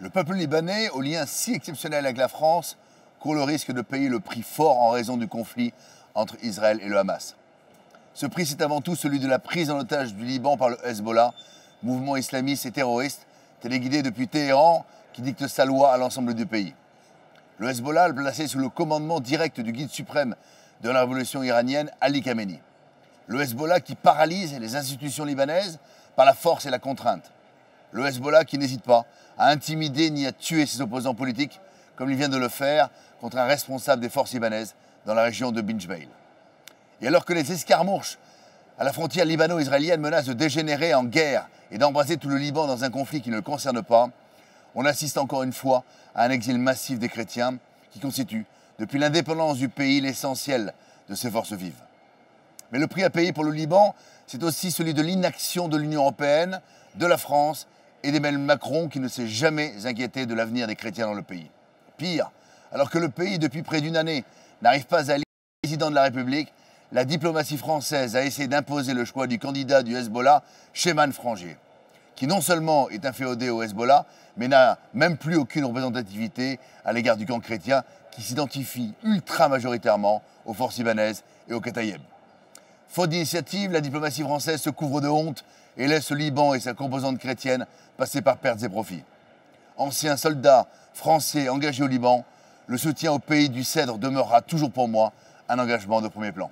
Le peuple libanais, au lien si exceptionnel avec la France, court le risque de payer le prix fort en raison du conflit entre Israël et le Hamas. Ce prix, c'est avant tout celui de la prise en otage du Liban par le Hezbollah, mouvement islamiste et terroriste, téléguidé depuis Téhéran, qui dicte sa loi à l'ensemble du pays. Le Hezbollah, placé sous le commandement direct du guide suprême de la révolution iranienne, Ali Khamenei. Le Hezbollah qui paralyse les institutions libanaises par la force et la contrainte. Le Hezbollah qui n'hésite pas à intimider ni à tuer ses opposants politiques, comme il vient de le faire contre un responsable des forces libanaises dans la région de Binjbeil. Et alors que les escarmouches à la frontière libano-israélienne menacent de dégénérer en guerre et d'embraser tout le Liban dans un conflit qui ne le concerne pas, on assiste encore une fois à un exil massif des chrétiens qui constitue, depuis l'indépendance du pays, l'essentiel de ses forces vives. Mais le prix à payer pour le Liban, c'est aussi celui de l'inaction de l'Union européenne, de la France et d'Emmanuel Macron qui ne s'est jamais inquiété de l'avenir des chrétiens dans le pays. Pire, alors que le pays, depuis près d'une année, n'arrive pas à élire le président de la République, la diplomatie française a essayé d'imposer le choix du candidat du Hezbollah, Sheman Frangier, qui non seulement est inféodé au Hezbollah, mais n'a même plus aucune représentativité à l'égard du camp chrétien qui s'identifie ultra majoritairement aux forces libanaises et aux Kataïeb. Faute d'initiative, la diplomatie française se couvre de honte et laisse le Liban et sa composante chrétienne passer par pertes et profits. Ancien soldat français engagé au Liban, le soutien au pays du Cèdre demeurera toujours pour moi un engagement de premier plan.